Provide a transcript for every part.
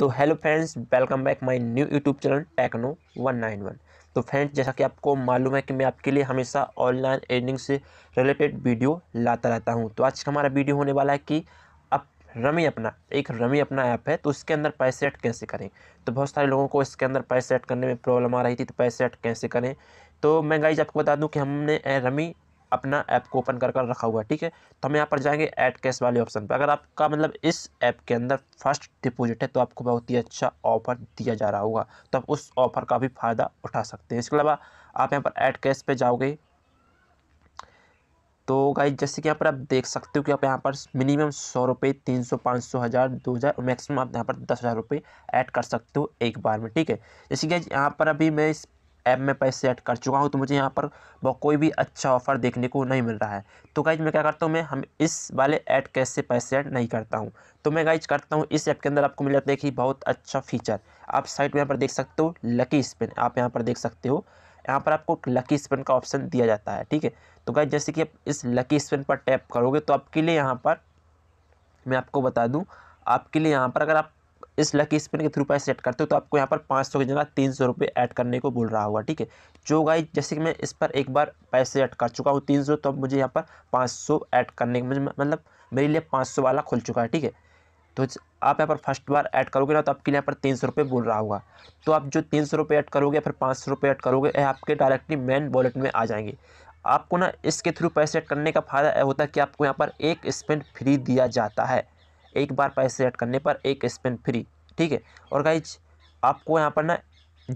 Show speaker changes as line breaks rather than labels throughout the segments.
तो hello friends welcome back my new YouTube channel Techno 191 तो friends जैसा कि आपको मालूम है कि मैं आपके लिए हमेशा ऑनलाइन एडिंग से रिलेटेड वीडियो लाता रहता हूं तो आज का हमारा वीडियो होने वाला है कि आप रमी अपना एक रमी अपना ऐप है तो उसके अंदर पैसे ऐड कैसे करें तो बहुत सारे लोगों को इसके अंदर पैसे ऐड करने में प्रॉब्लम आ रही थी तो पैसे ऐड कैसे करें तो मैं गाइज आपको बता दूँ कि हमने रमी अपना ऐप को ओपन कर कर रखा हुआ है ठीक है तो हम यहाँ पर जाएंगे ऐड कैश वाले ऑप्शन पर अगर आपका मतलब इस ऐप के अंदर फर्स्ट डिपॉजिट है तो आपको बहुत ही अच्छा ऑफर दिया जा रहा होगा तो आप उस ऑफर का भी फ़ायदा उठा सकते हैं इसके अलावा आप यहाँ पर ऐड कैश पे जाओगे तो गाई जैसे कि यहाँ पर आप देख सकते हो कि आप यहाँ पर मिनिमम सौ रुपये तीन सौ पाँच सौ हज़ार दो हज़ार मैक्सिमम आप यहाँ पर दस हज़ार रुपये ऐड कर सकते हो एक बार में ठीक है जैसे कि यहाँ पर अभी मैं इस ऐप में पैसे ऐड कर चुका हूँ तो मुझे यहाँ पर कोई भी अच्छा ऑफ़र देखने को नहीं मिल रहा है तो गाइज मैं क्या करता हूँ मैं हम इस वाले ऐड कैश से पैसे ऐड नहीं करता हूँ तो मैं गाइज करता हूँ इस ऐप के अंदर आपको मिल जाता है कि बहुत अच्छा फीचर आप साइड में यहाँ पर देख सकते हो लकी स्पिन आप यहाँ पर देख सकते हो यहाँ पर आपको लकी स्पिन का ऑप्शन दिया जाता है ठीक है तो गाइज जैसे कि आप इस लकी स्पिन पर टैप करोगे तो आपके लिए यहाँ पर मैं आपको बता दूँ आपके लिए यहाँ पर अगर आप इस लकी स्पिन के थ्रू पैसे सेट करते हो तो आपको यहाँ पर पाँच सौ की जगह तीन सौ रुपये ऐड करने को बोल रहा होगा ठीक है जो गाय जैसे कि मैं इस पर एक बार पैसे ऐड कर चुका हूँ तीन सौ तो अब मुझे यहाँ पर पाँच सौ ऐड करने के मतलब मेरे लिए पाँच सौ वाला खुल चुका है ठीक है तो आप यहाँ पर फर्स्ट बार ऐड करोगे ना तो आपके लिए यहाँ पर तीन सौ रुपये बोल रहा होगा तो आप जो तीन सौ रुपये ऐड करोगे फिर पाँच सौ रुपये ऐड करोगे आपके डायरेक्टली मेन वॉलेट में आ जाएंगे आपको ना इसके थ्रू पैसे ऐड करने का फ़ायदा होता है कि आपको यहाँ पर एक स्पिन फ्री दिया जाता है एक बार पैसे ऐड करने पर एक स्पिन फ्री ठीक है और गाइज आपको यहाँ पर ना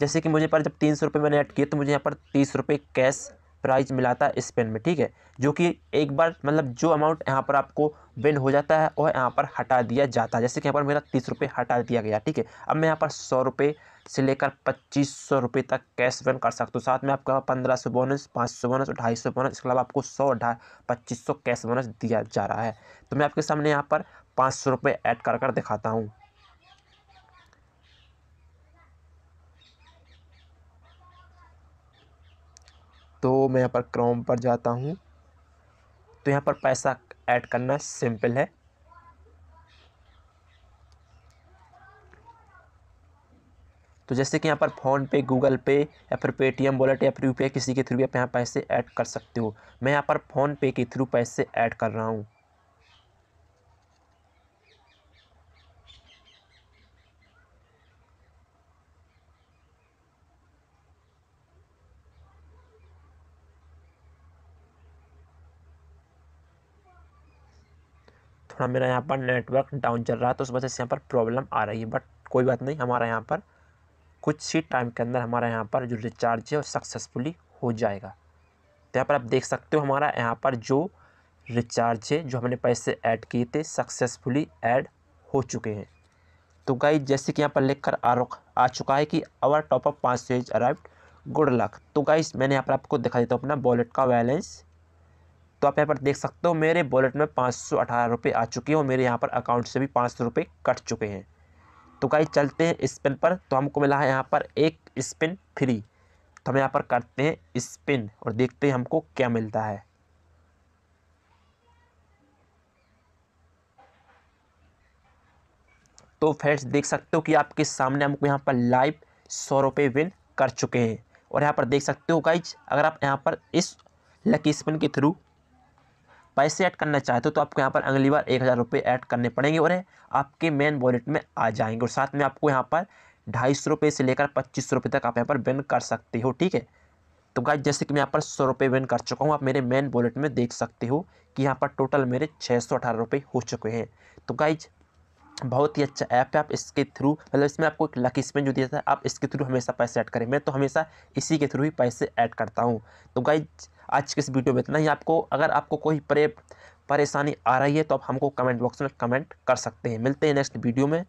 जैसे कि मुझे पर जब तीन सौ रुपये मैंने ऐड किए तो मुझे यहाँ पर तीस रुपये कैश प्राइज मिला था स्पेन में ठीक है जो कि एक बार मतलब जो अमाउंट यहाँ पर आपको विन हो जाता है वह यहाँ पर हटा दिया जाता है जैसे कि यहाँ पर मेरा तीस रुपये हटा दिया गया ठीक है अब मैं यहाँ पर सौ रुपये से लेकर पच्चीस सौ रुपये तक कैश विन कर सकता हूँ साथ में आपका पंद्रह सौ बोनस पाँच सौ बोनस और ढाई सौ बोनस इसके अलावा आपको सौ ढाई पच्चीस सौ कैश बोनस दिया जा रहा है तो मैं आपके सामने यहाँ पर पाँच सौ रुपये ऐड कर कर दिखाता हूँ तो मैं यहाँ पर क्रोम पर जाता हूँ तो यहाँ पर पैसा ऐड करना सिंपल है तो जैसे कि यहाँ पर फ़ोन पे गूगल पे या फिर पेटीएम वॉलेट या फिर यू किसी के थ्रू भी आप यहाँ पैसे ऐड कर सकते हो मैं यहाँ पर फ़ोन पे के थ्रू पैसे ऐड कर रहा हूँ हाँ मेरा यहाँ पर नेटवर्क डाउन चल रहा है तो उस वजह से यहाँ पर प्रॉब्लम आ रही है बट कोई बात नहीं हमारा यहाँ पर कुछ ही टाइम के अंदर हमारा यहाँ पर जो रिचार्ज है वो सक्सेसफुली हो जाएगा तो यहाँ पर आप देख सकते हो हमारा यहाँ पर जो रिचार्ज है जो हमने पैसे ऐड किए थे सक्सेसफुली ऐड हो चुके हैं तो गाइज जैसे कि यहाँ पर लिख कर आ चुका है कि आवर टॉपअप पाँच सौ एज अराइव्ड गुड लक तो गाइज मैंने यहाँ पर आपको दिखा देता हूँ अपना वॉलेट का बैलेंस तो आप यहाँ पर देख सकते हो मेरे वॉलेट में पाँच सौ अठारह रुपये आ चुके हैं और मेरे यहाँ पर अकाउंट से भी पाँच सौ रुपये कट चुके हैं तो गाइज चलते हैं स्पिन पर तो हमको मिला है यहाँ पर एक स्पिन फ्री तो हम यहाँ पर करते हैं स्पिन और देखते हैं हमको क्या मिलता है तो फ्रेंड्स देख सकते हो कि आपके सामने हमको यहाँ पर लाइव सौ रुपये विन कर चुके हैं और यहाँ पर देख सकते हो गाइज अगर आप यहाँ पर इस लकी स्पिन के थ्रू पैसे ऐड करना चाहते हो तो, तो आपको यहाँ पर अगली बार एक हज़ार रुपये ऐड करने पड़ेंगे और आपके मेन वॉलेट में आ जाएंगे और साथ में आपको यहाँ पर ढाई सौ रुपये से लेकर पच्चीस सौ रुपये तक आप यहाँ पर विन कर सकते हो ठीक है तो गाइज जैसे कि मैं यहाँ पर सौ रुपये विन कर चुका हूँ आप मेरे मेन वॉलेट में देख सकते हो कि यहाँ पर टोटल मेरे छः सौ अठारह रुपये हो चुके हैं तो गाइज बहुत ही अच्छा ऐप है आप इसके थ्रू मतलब इसमें आपको एक लकी स्पेन जो दिया था आप इसके थ्रू हमेशा पैसे ऐड करें मैं तो हमेशा इसी के थ्रू ही पैसे ऐड करता हूँ तो गाइज आज के इस वीडियो में इतना ही आपको अगर आपको कोई परे परेशानी आ रही है तो आप हमको कमेंट बॉक्स में कमेंट कर सकते हैं मिलते हैं नेक्स्ट वीडियो में